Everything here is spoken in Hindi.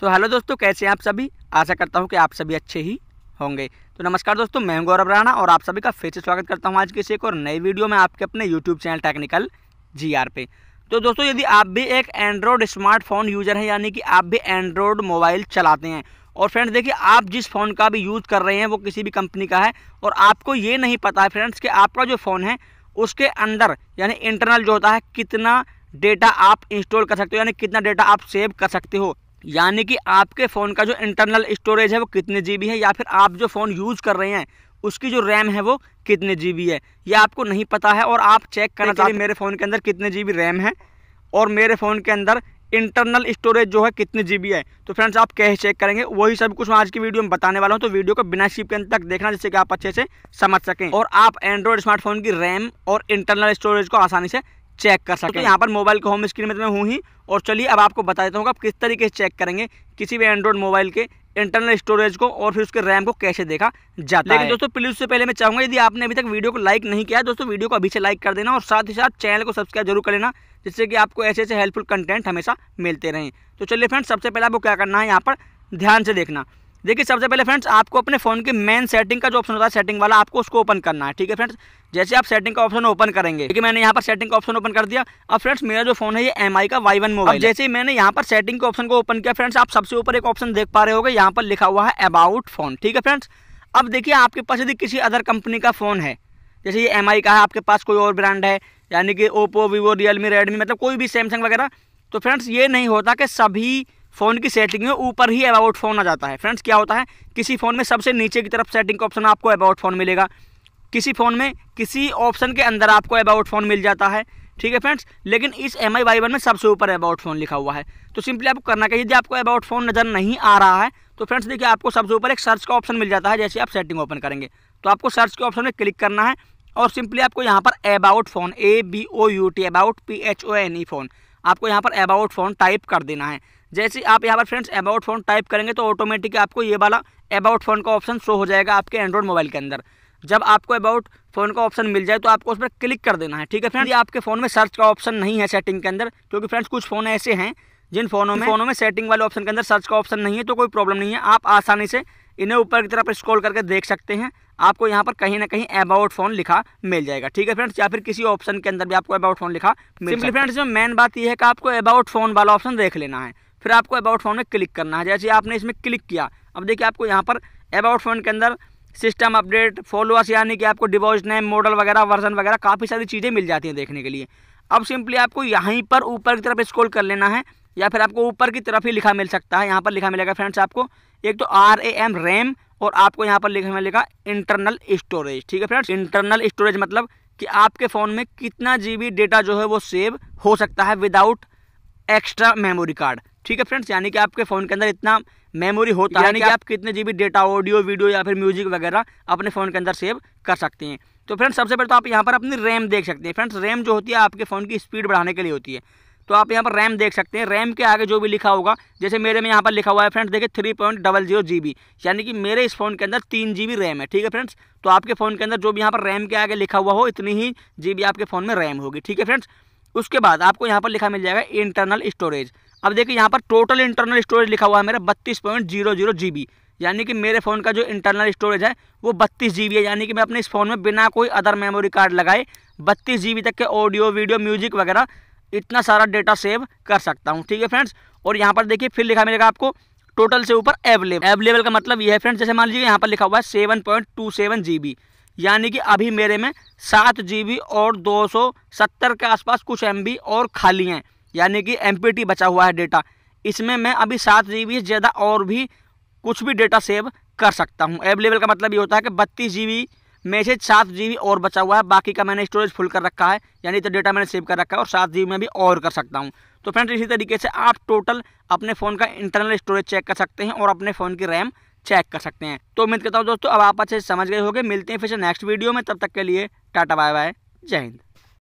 तो हेलो दोस्तों कैसे हैं आप सभी आशा करता हूँ कि आप सभी अच्छे ही होंगे तो नमस्कार दोस्तों मैं हूं गौरव राणा और आप सभी का फिर से स्वागत करता हूं आज के एक और नई वीडियो में आपके अपने YouTube channel technical G R पे तो दोस्तों यदि आप भी एक एंड्रॉयड स्मार्टफोन यूज़र हैं यानी कि आप भी एंड्रॉयड मोबाइल चलाते हैं और फ्रेंड्स देखिए आप जिस फ़ोन का भी यूज़ कर रहे हैं वो किसी भी कंपनी का है और आपको ये नहीं पता है फ्रेंड्स कि आपका जो फ़ोन है उसके अंदर यानी इंटरनल जो होता है कितना डेटा आप इंस्टॉल कर सकते हो यानी कितना डेटा आप सेव कर सकते हो यानी कि आपके फ़ोन का जो इंटरनल स्टोरेज है वो कितने जीबी है या फिर आप जो फ़ोन यूज़ कर रहे हैं उसकी जो रैम है वो कितने जीबी है ये आपको नहीं पता है और आप चेक करना चाहिए मेरे फ़ोन के अंदर कितने जीबी रैम है और मेरे फ़ोन के अंदर इंटरनल स्टोरेज जो है कितने जीबी है तो फ्रेंड्स आप कैसे चेक करेंगे वही सब कुछ मैं आज की वीडियो में बताने वाला हूँ तो वीडियो को बिना शिप के अंत तक देखना जिससे कि आप अच्छे से समझ सकें और आप एंड्रॉयड स्मार्टफोन की रैम और इंटरनल स्टोरेज को आसानी से चेक कर सकते हैं तो यहाँ पर मोबाइल के होम स्क्रीन में तो मैं हूँ ही और चलिए अब आपको बता देता हूँ आप किस तरीके से चेक करेंगे किसी भी एंड्रॉइड मोबाइल के इंटरनल स्टोरेज को और फिर उसके रैम को कैसे देखा जाता लेकिन है दोस्तों प्लीज उससे पहले मैं चाहूँगा यदि आपने अभी तक वीडियो को लाइक नहीं किया दोस्तों वीडियो को अभी से लाइक कर देना और साथ ही साथ चैनल को सब्सक्राइब जरूर कर लेना जिससे कि आपको ऐसे ऐसे हेल्पफुल कंटेंट हमेशा मिलते रहें तो चलिए फ्रेंड्स सबसे पहले आपको क्या करना है यहाँ पर ध्यान से देखना देखिए सबसे पहले फ्रेंड्स आपको अपने फ़ोन की मेन सेटिंग का जो ऑप्शन होता है सेटिंग वाला आपको उसको ओपन करना है ठीक है फ्रेंड्स जैसे आप सेटिंग का ऑप्शन ओपन करेंगे क्योंकि मैंने यहाँ पर सेटिंग का ऑप्शन ओपन कर दिया अब फ्रेंड्स मेरा जो फोन है ये एम का वाई वन मोबाइल जैसे ही मैंने यहाँ पर सेटिंग के ऑप्शन को ओपन किया फ्रेंड्स आप सबसे ऊपर एक ऑप्शन देख पा रहे होगे यहाँ पर लिखा हुआ है अबाउट फोन ठीक है फ्रेंड्स अब देखिए आपके पास यदि किसी अदर कंपनी का फ़ोन है जैसे ये एम का है आपके पास कोई और ब्रांड है यानी कि ओप्पो वीवो रियलमी रेडमी मतलब कोई भी सैमसंग वगैरह तो फ्रेंड्स ये नहीं होता कि सभी फ़ोन की सेटिंग में ऊपर ही अबाउट फ़ोन आ जाता है फ्रेंड्स क्या होता है किसी फ़ोन में सबसे नीचे की तरफ सेटिंग का ऑप्शन आपको अबाउट फ़ोन मिलेगा किसी फ़ोन में किसी ऑप्शन के अंदर आपको अबाउट फ़ोन मिल जाता है ठीक है फ्रेंड्स लेकिन इस एम आई वाई वन में सबसे ऊपर अबाउट फ़ोन लिखा हुआ है तो सिंपली आपको करना चाहिए यदि आपको अबाउट फ़ोन नज़र नहीं आ रहा है तो फ्रेंड्स देखिए आपको सबसे ऊपर एक सर्च का ऑप्शन मिल जाता है जैसे आप सेटिंग ओपन करेंगे तो आपको सर्च के ऑप्शन में क्लिक करना है और सिंपली आपको यहाँ पर about phone A B O U T about P H O N E phone आपको यहाँ पर अबाउट फ़ोन टाइप कर देना है जैसे आप यहाँ पर फ्रेंड्स अबाउट फोन टाइप करेंगे तो ऑटोमेटिक आपको ये वाला अबाउट फोन का ऑप्शन शो हो जाएगा आपके एंड्रॉइड मोबाइल के अंदर जब आपको अबाउट फोन का ऑप्शन मिल जाए तो आपको उस पर क्लिक कर देना है ठीक है फ्रेंड्स ये आपके फ़ोन में सर्च का ऑप्शन नहीं है सेटिंग के अंदर क्योंकि फ्रेंड्स कुछ फ़ोन ऐसे हैं जिन फ़ोनों में फ़ोनों में सेटिंग वाले ऑप्शन के अंदर सर्च का ऑप्शन नहीं है तो कोई प्रॉब्लम नहीं है आप आसानी से इन्हें ऊपर की तरफ स्क्रॉल करके देख सकते हैं आपको यहाँ पर कहीं ना कहीं अबाउट फोन लिखा मिल जाएगा ठीक है फ्रेंड्स या फिर किसी ऑप्शन के अंदर भी आपको अबाउट फोन लिखा मिल फ्रेंड्स इसमें मेन बात यह है कि आपको अबाउट फोन वाला ऑप्शन देख लेना है फिर आपको अबाउट फोन में क्लिक करना है जैसे आपने इसमें क्लिक किया अब देखिए आपको यहाँ पर अबाउट फोन के अंदर सिस्टम अपडेट फॉलोअर्स यानी कि आपको डिवॉइस नेम मॉडल वगैरह वर्जन वगैरह काफ़ी सारी चीज़ें मिल जाती हैं देखने के लिए अब सिंपली आपको यहीं पर ऊपर की तरफ स्क्रॉल कर लेना है या फिर आपको ऊपर की तरफ ही लिखा मिल सकता है यहाँ पर लिखा मिलेगा फ्रेंड्स आपको एक तो आर ए एम रैम और आपको यहाँ पर लिखा मिलेगा इंटरनल स्टोरेज ठीक है फ्रेंड्स इंटरनल स्टोरेज मतलब कि आपके फ़ोन में कितना जी डेटा जो है वो सेव हो सकता है विदाउट एक्स्ट्रा मेमोरी कार्ड ठीक है फ्रेंड्स यानी कि आपके फ़ोन के अंदर इतना मेमोरी होता है यानी कि आप कितने जीबी डेटा ऑडियो वीडियो या फिर म्यूजिक वगैरह अपने फ़ोन के अंदर सेव कर सकते हैं तो फ्रेंड्स सबसे पहले तो आप यहाँ पर अपनी रैम देख सकते हैं फ्रेंड्स रैम जो होती है आपके फ़ोन की स्पीड बढ़ाने के लिए होती है तो आप यहाँ पर रैम देख सकते हैं रैम के आगे जो भी लिखा होगा जैसे मेरे में यहाँ पर लिखा हुआ है फ्रेंड्स देखिए three point double zero G B यानी कि मेरे इस फ़ोन के अंदर तीन जी बी रैम है ठीक है फ्रेंड्स तो आपके फ़ोन के अंदर जो भी यहाँ पर रैम के आगे लिखा हुआ हो इतनी ही जी बी आपके फ़ोन में रैम होगी ठीक है फ्रेंड्स उसके बाद आपको यहाँ पर लिखा मिल जाएगा इंटरनल स्टोरेज अब देखिए यहाँ पर टोटल इंटरनल स्टोरेज लिखा हुआ है मेरा बत्तीस point zero zero G B यानी कि मेरे फ़ोन का जो इंटरनल स्टोरेज है वो बत्तीस जी है यानी कि मैं अपने इस फ़ोन में बिना कोई अदर मेमोरी कार्ड लगाए बत्तीस जी तक के ऑडियो वीडियो म्यूजिक वगैरह इतना सारा डेटा सेव कर सकता हूँ ठीक है फ्रेंड्स और यहाँ पर देखिए फिर लिखा मिलेगा आपको टोटल से ऊपर एवलेबल एवलेबल का मतलब ये है फ्रेंड्स जैसे मान लीजिए यहाँ पर लिखा हुआ है seven point two seven G B यानी कि अभी मेरे में सात जी बी और दो सौ सत्तर के आसपास कुछ एम बी और खाली हैं यानी कि एम बचा हुआ है डेटा इसमें मैं अभी सात जी से ज़्यादा और भी कुछ भी डेटा सेव कर सकता हूँ अवेलेबल का मतलब ये होता है कि बत्तीस जी में से सात जी और बचा हुआ है बाकी का मैंने स्टोरेज फुल कर रखा है यानी तो डेटा मैंने सेव कर रखा है और सात जी में भी और कर सकता हूँ तो फ्रेंड्स इसी तरीके से आप टोटल अपने फ़ोन का इंटरनल स्टोरेज चेक कर सकते हैं और अपने फ़ोन की रैम चेक कर सकते हैं तो उम्मीद करता हूँ दोस्तों अब आप अच्छे से समझ गए होंगे मिलते हैं फिर से नेक्स्ट वीडियो में तब तक के लिए टाटा बाय बाय जय हिंद